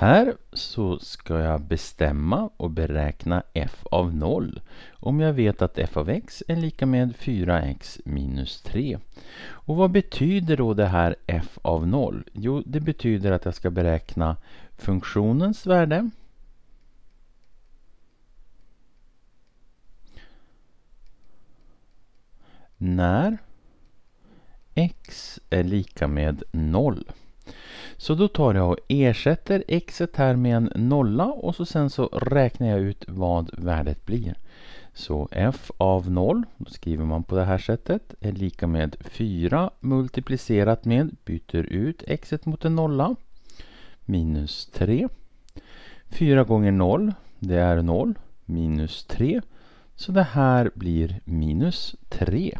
Här så ska jag bestämma och beräkna f av 0 om jag vet att f av x är lika med 4x minus 3. Och vad betyder då det här f av 0? Jo, det betyder att jag ska beräkna funktionens värde när x är lika med 0. Så då tar jag och ersätter x här med en nolla och så sen så räknar jag ut vad värdet blir. Så f av 0, då skriver man på det här sättet, är lika med 4 multiplicerat med, byter ut x mot en nolla, minus 3. 4 gånger 0, det är 0, minus 3. Så det här blir minus 3.